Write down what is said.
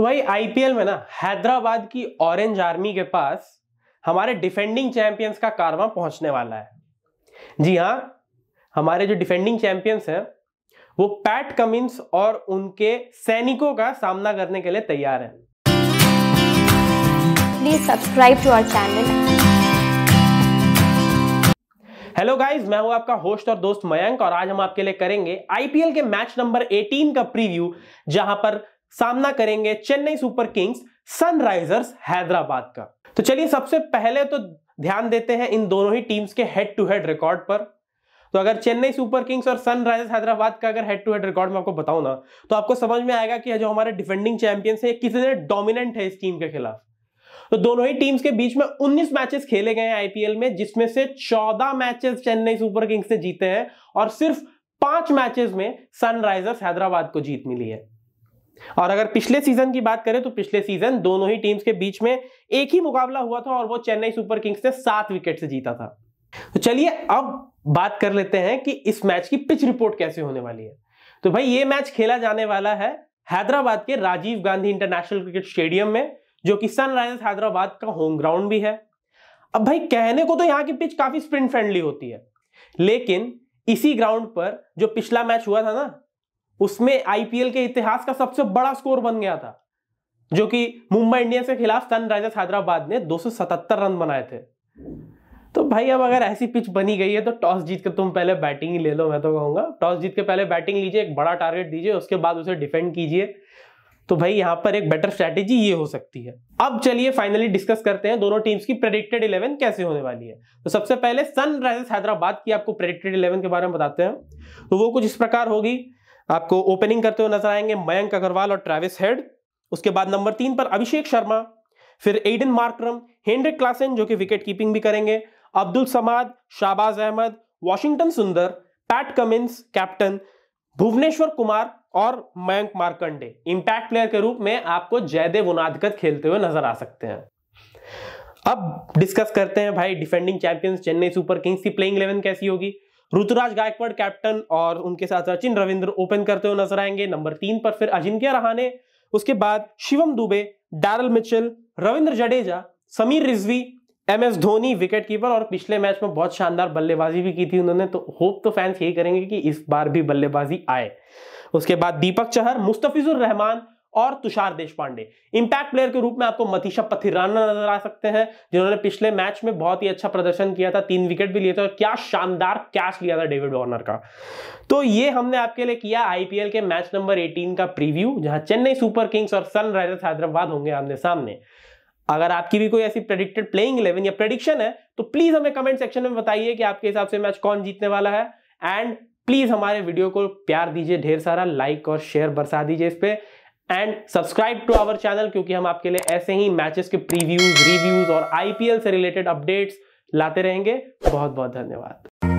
वही तो आईपीएल में ना हैदराबाद की ऑरेंज आर्मी के पास हमारे डिफेंडिंग चैंपियंस का कारवा पहुंचने वाला है जी हाँ हमारे जो डिफेंडिंग चैंपियंस हैं वो पैट कमिंस और उनके सैनिकों का सामना करने के लिए तैयार हैं please subscribe to our channel hello guys मैं हूं आपका होस्ट और दोस्त मयंक और आज हम आपके लिए करेंगे आईपीएल के मैच नंबर 18 का प्रीव्यू जहां पर सामना करेंगे Chennai Super Kings Sunrisers Hyderabad का तो चलिए सबसे पहले तो ध्यान देते हैं इन दोनों ही टीम्स के हेड टू हेड रिकॉर्ड पर तो अगर चेन्नई सुपर किंग्स और सनराइजर्स हैदराबाद का अगर हेड टू हेड रिकॉर्ड मैं आपको बताऊं ना तो आपको समझ में आएगा कि जो हमारे डिफेंडिंग चैंपियंस है कितने डोमिनेंट है इस टीम के खिलाफ तो दोनों ही टीम्स के बीच में 19 मैचेस खेले गए हैं आईपीएल में जिसमें से 14 मैचेस चेन्नई सुपर किंग्स ने जीते हैं और सिर्फ पांच मैचेस में सनराइजर्स हैदराबाद को जीत मिली है और अगर पिछले सीजन की बात करें तो पिछले सीजन दोनों ही टीम्स के बीच में एक ही मुकाबला हुआ था और वो चेन्नई सुपर किंग्स ने सात विकेट से जीता था तो चलिए अब बात कर लेते हैं कि इस मैच की पिच रिपोर्ट कैसे होने वाली है तो भाई ये मैच खेला जाने वाला है हैदराबाद के Rajiv Gandhi International Cricket Stadium में जो कि सनराइजर्स हैदराबाद का होम ग्राउंड भी है अब भाई कहने को तो यहाँ की पिच काफी स्प्रिंट फ्रेंडली होती है लेकिन इसी ग्राउंड पर जो पिछला मैच हुआ था ना उसमें आईपीएल के इतिहास का सबसे बड़ा स्कोर बन गया था जो कि मुंबई इंडियंस के खिलाफ सनराइजर्स हैदराबाद ने 277 रन बनाए थे तो भाई अब अगर ऐसी पिच बनी गई है तो टॉस जीत कर तुम पहले बैटिंग ही ले लो मैं तो कहूंगा टॉस जीत के पहले बैटिंग लीजिए एक बड़ा टारगेट दीजिए उसके बाद उसे डिफेंड कीजिए तो भाई यहां पर एक बेटर स्ट्रैटेजी ये हो सकती है अब चलिए फाइनली डिस्कस करते हैं दोनों टीम्स की प्रेडिक्टेड इलेवन कैसे होने वाली है तो सबसे पहले सनराइजर्स हैदराबाद की आपको प्रेडिक्टेड इलेवन के बारे में बताते हैं तो वो कुछ इस प्रकार होगी आपको ओपनिंग करते हुए नजर आएंगे मयंक अग्रवाल और ट्रेविस हेड उसके बाद नंबर तीन पर अभिषेक शर्मा फिर एडन मार्क्रम हेनरिक क्लासेन जो कि विकेट कीपिंग भी करेंगे Abdul Samad Shahbaz Ahmed Washington Sundar Pat Cummins captain Bhuvneshwar Kumar और मयंक मार्कंडे इंपैक्ट प्लेयर के रूप में आपको जयदेव उनादकत खेलते हुए नजर आ सकते हैं अब डिस्कस करते हैं भाई defending champions Chennai Super Kings की प्लेइंग इलेवन कैसी होगी ऋतुराज गायकवाड़ कैप्टन और उनके साथ सचिन रविंद्र ओपन करते हुए नजर आएंगे नंबर तीन पर फिर अजिंक्य रहाने उसके बाद Shivam Dube Daryl Mitchell Ravindra Jadeja Sameer Rizvi M S Dhoni wicket keeper और पिछले मैच में बहुत शानदार बल्लेबाजी भी की थी उन्होंने तो होप तो फैंस यही करेंगे कि इस बार भी बल्लेबाजी आए उसके बाद दीपक चहर मुस्तफिजुर रहमान और तुषार देश पांडे इंपैक्ट प्लेयर के रूप में आपको मतीशा पथिराना नजर आ सकते हैं जिन्होंने पिछले मैच में बहुत ही अच्छा प्रदर्शन किया था तीन विकेट भी लिए थे और क्या शानदार कैच लिया था डेविड वार्नर का तो ये हमने आपके लिए किया आईपीएल के मैच नंबर 18 का प्रीव्यू जहां चेन्नई सुपर किंग्स और सनराइजर्स हैदराबाद होंगे आमने सामने अगर आपकी भी कोई ऐसी प्रेडिक्टेड प्लेइंग इलेवन या प्रेडिक्शन है तो प्लीज हमें कमेंट सेक्शन में बताइए कि आपके हिसाब से मैच कौन जीतने वाला है एंड प्लीज हमारे वीडियो को प्यार दीजिए ढेर सारा लाइक और शेयर बरसा दीजिए इस पर and subscribe to our channel क्योंकि हम आपके लिए ऐसे ही मैचेस के प्रीव्यूज रिव्यूज और आईपीएल से रिलेटेड अपडेट्स लाते रहेंगे बहुत बहुत धन्यवाद